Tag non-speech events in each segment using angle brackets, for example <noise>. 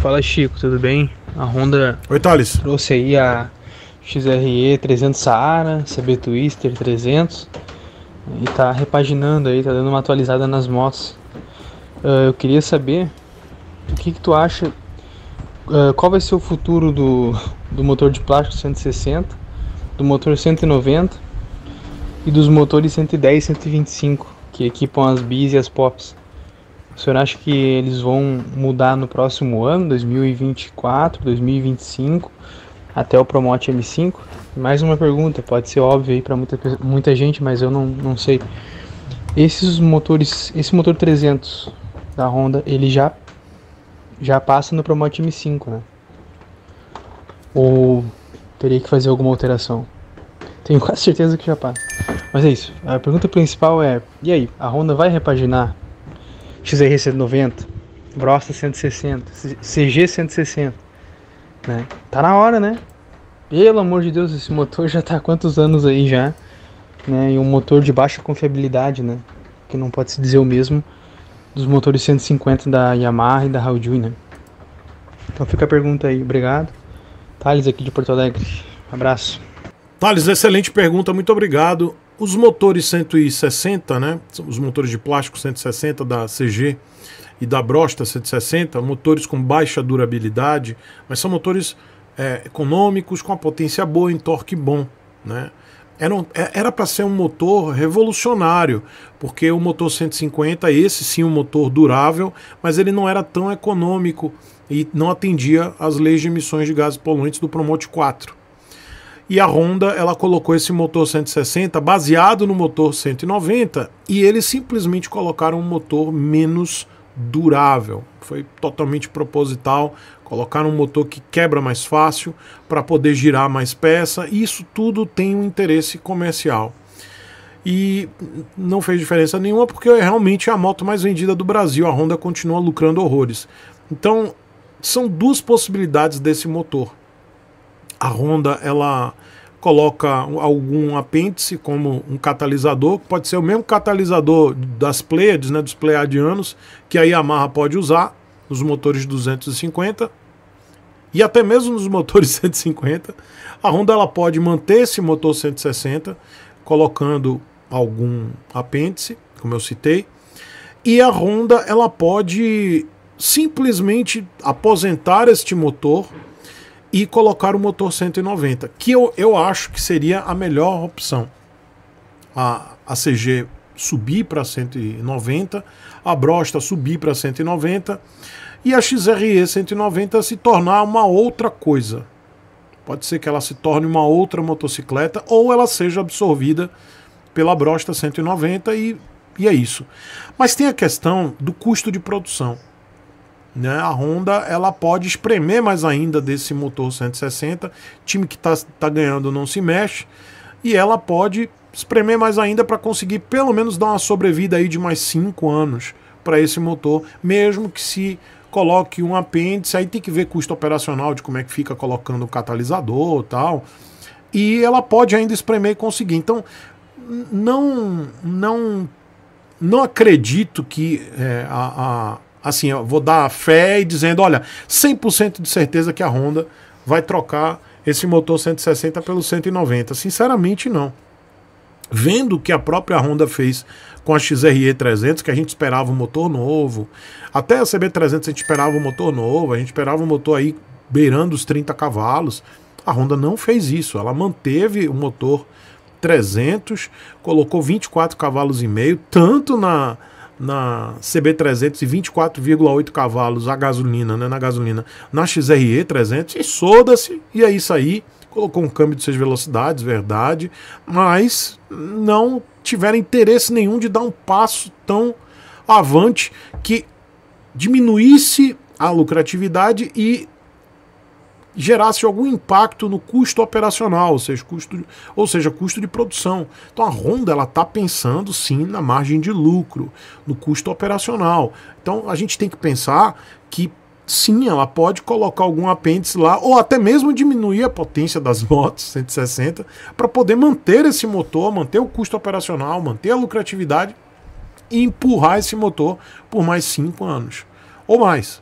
Fala Chico, tudo bem? A Honda Oi, Thales. trouxe aí a XRE 300 Saara, CB Twister 300 e tá repaginando aí, tá dando uma atualizada nas motos. Uh, eu queria saber o que, que tu acha, uh, qual vai ser o futuro do, do motor de plástico 160, do motor 190 e dos motores 110 e 125 que equipam as bis e as pops. O senhor acha que eles vão mudar no próximo ano, 2024, 2025, até o Promote M5? Mais uma pergunta, pode ser óbvia aí para muita, muita gente, mas eu não, não sei. Esses motores, esse motor 300 da Honda, ele já já passa no Promote M5, né? Ou teria que fazer alguma alteração? Tenho <laughs> quase certeza que já passa. Mas é isso. A pergunta principal é: e aí, a Honda vai repaginar XR 190, Brosta 160, CG 160, né? Tá na hora, né? Pelo amor de Deus, esse motor já tá há quantos anos aí já, né? E um motor de baixa confiabilidade, né? Que não pode se dizer o mesmo dos motores 150 da Yamaha e da Haldui, né? Então fica a pergunta aí, obrigado. Thales aqui de Porto Alegre. Abraço. Thales, excelente pergunta, muito obrigado. Os motores 160, né? Os motores de plástico 160 da CG e da Brosta 160, motores com baixa durabilidade, mas são motores é, econômicos, com a potência boa, em torque bom, né? Era para é, ser um motor revolucionário, porque o motor 150, esse sim um motor durável, mas ele não era tão econômico e não atendia às leis de emissões de gases poluentes do Promote 4. E a Honda ela colocou esse motor 160 baseado no motor 190 e eles simplesmente colocaram um motor menos durável. Foi totalmente proposital colocar um motor que quebra mais fácil para poder girar mais peça. isso tudo tem um interesse comercial. E não fez diferença nenhuma porque realmente é a moto mais vendida do Brasil. A Honda continua lucrando horrores. Então, são duas possibilidades desse motor. A Honda ela coloca algum apêndice como um catalisador, pode ser o mesmo catalisador das Pleiades, né, dos Pleiadianos, que a Yamaha pode usar nos motores 250 e até mesmo nos motores 150. <laughs> A Honda ela pode manter esse motor 160 colocando algum apêndice, como eu citei, e a Honda ela pode simplesmente aposentar este motor e colocar o motor 190, que eu, eu acho que seria a melhor opção. A, a CG subir para 190, a Brosta subir para 190 e a XRE 190 se tornar uma outra coisa. Pode ser que ela se torne uma outra motocicleta ou ela seja absorvida pela Brosta 190 e, e é isso. Mas tem a questão do custo de produção. Né? A Honda ela pode espremer mais ainda desse motor 160. Time que está tá ganhando não se mexe. E ela pode espremer mais ainda para conseguir pelo menos dar uma sobrevida aí de mais 5 anos para esse motor, mesmo que se coloque um apêndice, aí tem que ver custo operacional de como é que fica colocando o catalisador tal. E ela pode ainda espremer e conseguir. Então, não não não acredito que é, a, assim, vou dar fé e dizendo, olha, 100% de certeza que a Honda vai trocar esse motor 160 pelo 190. Sinceramente, não. Vendo o que a própria Honda fez com a XRE 300, que a gente esperava um motor novo, até a CB300 a gente esperava um motor novo, a gente esperava um motor aí beirando os 30 cavalos. A Honda não fez isso, ela manteve o motor 300, colocou 24 cavalos e meio, tanto na na CB300 e 24,8 cavalos a gasolina, né, na gasolina, na XRE 300 e soda-se, e é isso aí. Colocou um câmbio de seis velocidades, verdade, mas não tiveram interesse nenhum de dar um passo tão avante que diminuísse a lucratividade e gerasse algum impacto no custo operacional, ou seja, custo, ou seja, custo de produção. Então a Honda ela está pensando sim na margem de lucro, no custo operacional. Então a gente tem que pensar que sim, ela pode colocar algum apêndice lá, ou até mesmo diminuir a potência das motos 160 para poder manter esse motor, manter o custo operacional, manter a lucratividade e empurrar esse motor por mais cinco anos ou mais.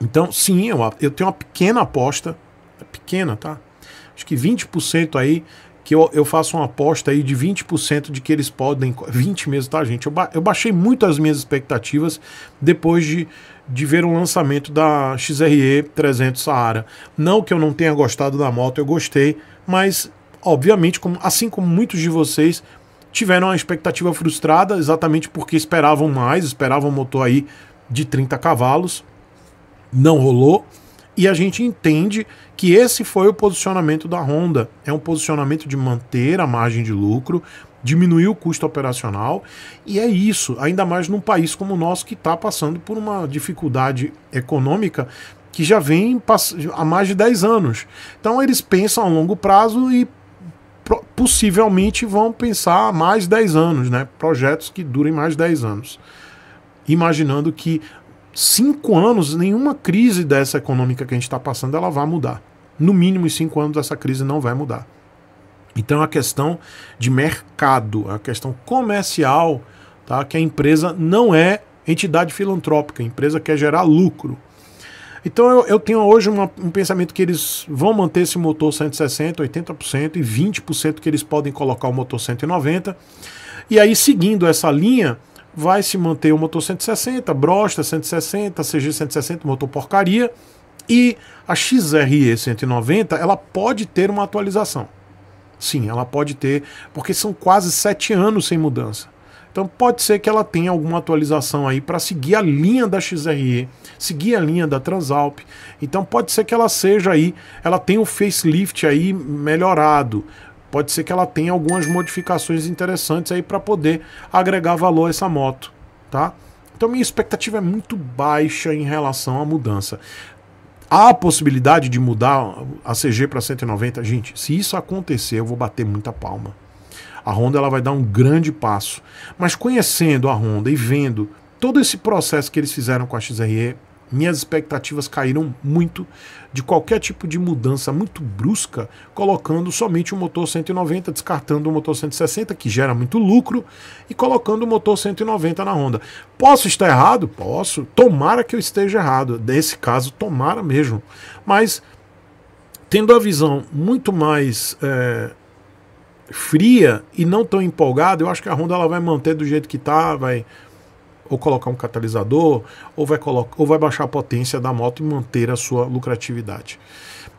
Então, sim, eu, é eu tenho uma pequena aposta, pequena, tá? Acho que 20% aí, que eu, eu faço uma aposta aí de 20% de que eles podem. 20 mesmo, tá, gente? Eu, ba, eu baixei muito as minhas expectativas depois de, de ver o lançamento da XRE 300 Saara. Não que eu não tenha gostado da moto, eu gostei, mas, obviamente, como, assim como muitos de vocês, tiveram uma expectativa frustrada exatamente porque esperavam mais, esperavam um motor aí de 30 cavalos não rolou. E a gente entende que esse foi o posicionamento da Honda. É um posicionamento de manter a margem de lucro, diminuir o custo operacional, e é isso, ainda mais num país como o nosso que está passando por uma dificuldade econômica que já vem há mais de 10 anos. Então eles pensam a longo prazo e possivelmente vão pensar mais 10 anos, né? Projetos que durem mais 10 anos. Imaginando que cinco anos, nenhuma crise dessa econômica que a gente está passando ela vai mudar. No mínimo, em cinco anos, essa crise não vai mudar. Então, é a questão de mercado, é a questão comercial, tá? que a empresa não é entidade filantrópica, a empresa quer gerar lucro. Então eu, eu tenho hoje uma, um pensamento que eles vão manter esse motor 160, 80% e 20% que eles podem colocar o motor 190. E aí, seguindo essa linha, vai se manter o motor 160, Brosta 160, CG 160, motor porcaria, e a XRE 190, ela pode ter uma atualização. Sim, ela pode ter, porque são quase sete anos sem mudança. Então pode ser que ela tenha alguma atualização aí para seguir a linha da XRE, seguir a linha da Transalp. Então pode ser que ela seja aí, ela tenha o facelift aí melhorado, Pode ser que ela tenha algumas modificações interessantes aí para poder agregar valor a essa moto, tá? Então minha expectativa é muito baixa em relação à mudança. Há a possibilidade de mudar a CG para 190? Gente, se isso acontecer, eu vou bater muita palma. A Honda ela vai dar um grande passo. Mas conhecendo a Honda e vendo todo esse processo que eles fizeram com a XRE, minhas expectativas caíram muito de qualquer tipo de mudança muito brusca, colocando somente o motor 190, descartando o motor 160, que gera muito lucro, e colocando o motor 190 na Honda. Posso estar errado? Posso. Tomara que eu esteja errado. Nesse caso, tomara mesmo. Mas, tendo a visão muito mais. É fria e não tão empolgada, eu acho que a Honda ela vai manter do jeito que está vai ou colocar um catalisador, ou vai, colocar, ou vai baixar a potência da moto e manter a sua lucratividade.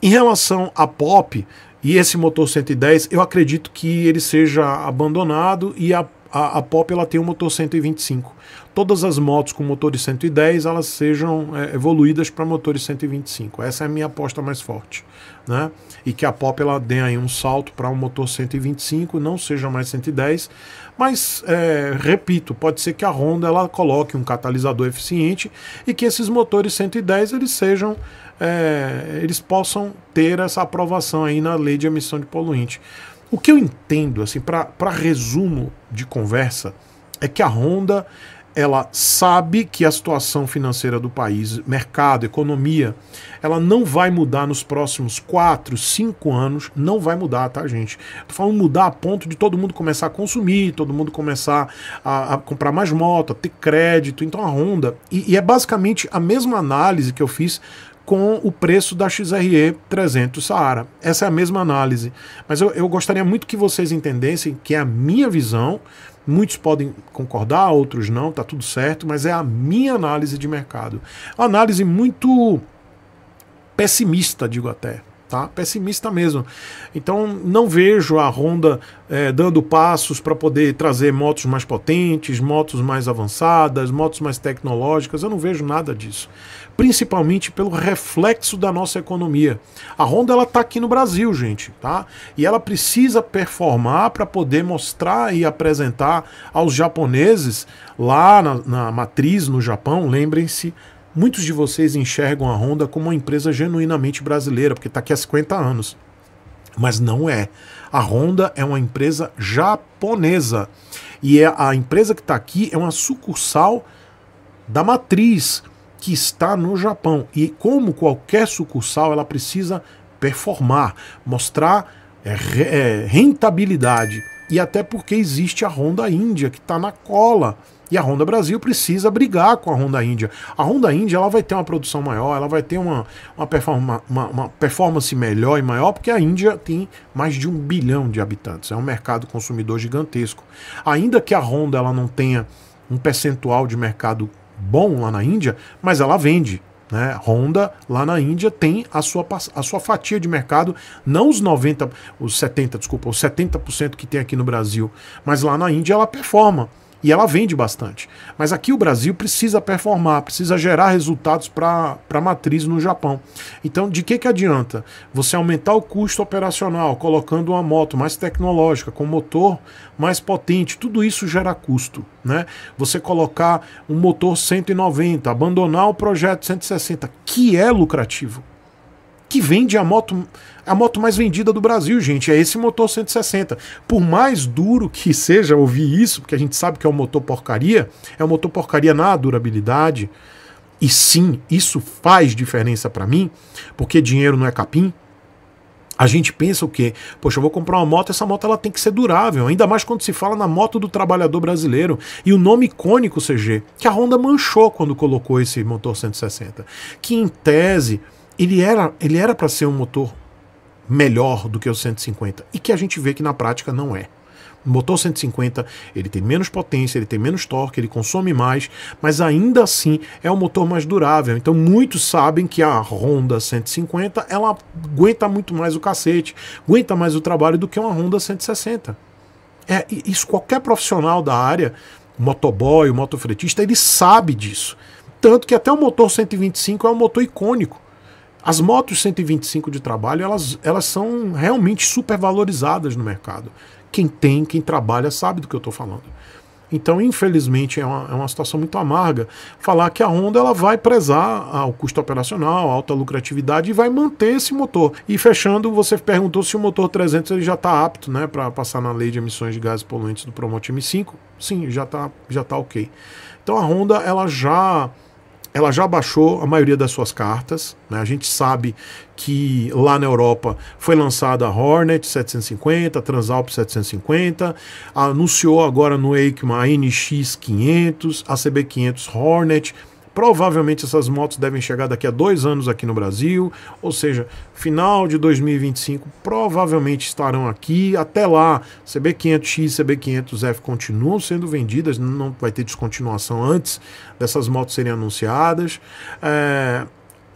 Em relação à Pop e esse motor 110, eu acredito que ele seja abandonado e a a, a Pop ela tem um motor 125. Todas as motos com motor de 110 elas sejam é, evoluídas para motor 125. Essa é a minha aposta mais forte, né? E que a Pop ela dê aí um salto para um motor 125, não seja mais 110, mas é, repito, pode ser que a Honda ela coloque um catalisador eficiente e que esses motores 110 eles sejam é, eles possam ter essa aprovação aí na lei de emissão de poluente. O que eu entendo, assim, para resumo de conversa, é que a Honda ela sabe que a situação financeira do país, mercado, economia, ela não vai mudar nos próximos 4, 5 anos, não vai mudar, tá, gente? Tô falando mudar a ponto de todo mundo começar a consumir, todo mundo começar a, a comprar mais moto, a ter crédito. Então a Honda, e, e é basicamente a mesma análise que eu fiz com o preço da XRE 300 Saara. Essa é a mesma análise. Mas eu, eu gostaria muito que vocês entendessem que é a minha visão. Muitos podem concordar, outros não, tá tudo certo, mas é a minha análise de mercado. Análise muito pessimista, digo até tá? Pessimista mesmo. Então não vejo a Honda é, dando passos para poder trazer motos mais potentes, motos mais avançadas, motos mais tecnológicas. Eu não vejo nada disso. Principalmente pelo reflexo da nossa economia. A Honda ela está aqui no Brasil, gente, tá? E ela precisa performar para poder mostrar e apresentar aos japoneses lá na, na matriz no Japão. Lembrem-se Muitos de vocês enxergam a Honda como uma empresa genuinamente brasileira, porque está aqui há 50 anos. Mas não é. A Honda é uma empresa japonesa. E é a empresa que está aqui é uma sucursal da matriz que está no Japão. E como qualquer sucursal, ela precisa performar, mostrar é, é, rentabilidade. E até porque existe a Honda Índia, que está na cola e a Honda Brasil precisa brigar com a Honda Índia. A Honda Índia ela vai ter uma produção maior, ela vai ter uma, uma, performa, uma, uma performance melhor e maior, porque a Índia tem mais de um bilhão de habitantes. É um mercado consumidor gigantesco. Ainda que a Honda ela não tenha um percentual de mercado bom lá na Índia, mas ela vende. Né? Honda lá na Índia tem a sua, a sua fatia de mercado, não os 90, os 70, desculpa, os 70% que tem aqui no Brasil, mas lá na Índia ela performa. E ela vende bastante. Mas aqui o Brasil precisa performar, precisa gerar resultados para a matriz no Japão. Então, de que, que adianta você aumentar o custo operacional, colocando uma moto mais tecnológica, com motor mais potente? Tudo isso gera custo. Né? Você colocar um motor 190, abandonar o projeto 160, que é lucrativo que vende a moto a moto mais vendida do Brasil, gente, é esse motor 160. Por mais duro que seja ouvir isso, porque a gente sabe que é um motor porcaria, é um motor porcaria na durabilidade. E sim, isso faz diferença para mim, porque dinheiro não é capim. A gente pensa o quê? Poxa, eu vou comprar uma moto, essa moto ela tem que ser durável, ainda mais quando se fala na moto do trabalhador brasileiro. E o nome icônico CG, que a Honda manchou quando colocou esse motor 160, que em tese ele era ele era para ser um motor melhor do que o 150 e que a gente vê que na prática não é. O motor 150 ele tem menos potência, ele tem menos torque, ele consome mais, mas ainda assim é um motor mais durável. Então muitos sabem que a Honda 150 ela aguenta muito mais o cacete, aguenta mais o trabalho do que uma Honda 160. É isso qualquer profissional da área, motoboy, motofretista, ele sabe disso. Tanto que até o motor 125 é um motor icônico. As motos 125 de trabalho, elas, elas são realmente supervalorizadas no mercado. Quem tem, quem trabalha, sabe do que eu estou falando. Então, infelizmente, é uma, é uma situação muito amarga falar que a Honda ela vai prezar o custo operacional, a alta lucratividade e vai manter esse motor. E fechando, você perguntou se o motor 300 ele já está apto né, para passar na lei de emissões de gases poluentes do Promote M5. Sim, já está já tá ok. Então, a Honda ela já ela já baixou a maioria das suas cartas. Né? A gente sabe que lá na Europa foi lançada a Hornet 750, a Transalp 750, anunciou agora no EICMA a NX 500, a CB 500 Hornet, Provavelmente essas motos devem chegar daqui a dois anos aqui no Brasil, ou seja, final de 2025 provavelmente estarão aqui. Até lá, CB500X, CB500F continuam sendo vendidas, não vai ter descontinuação antes dessas motos serem anunciadas. É,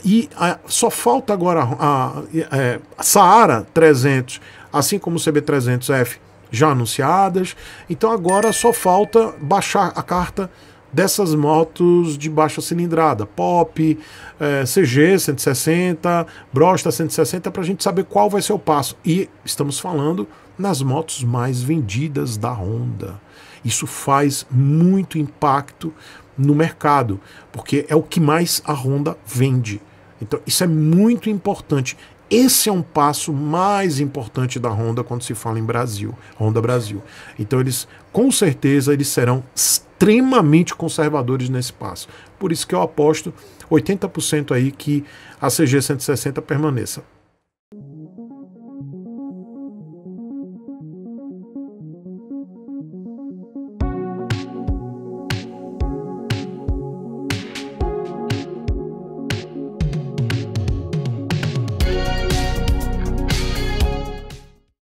e a, só falta agora a, a, é, a Saara 300, assim como o CB300F já anunciadas. Então agora só falta baixar a carta dessas motos de baixa cilindrada, Pop, é, CG 160, Brosta 160, para a gente saber qual vai ser o passo. E estamos falando nas motos mais vendidas da Honda. Isso faz muito impacto no mercado, porque é o que mais a Honda vende. Então, isso é muito importante. Esse é um passo mais importante da Honda quando se fala em Brasil, Honda Brasil. Então eles com certeza eles serão extremamente conservadores nesse passo. Por isso que eu aposto 80% aí que a CG 160 permaneça.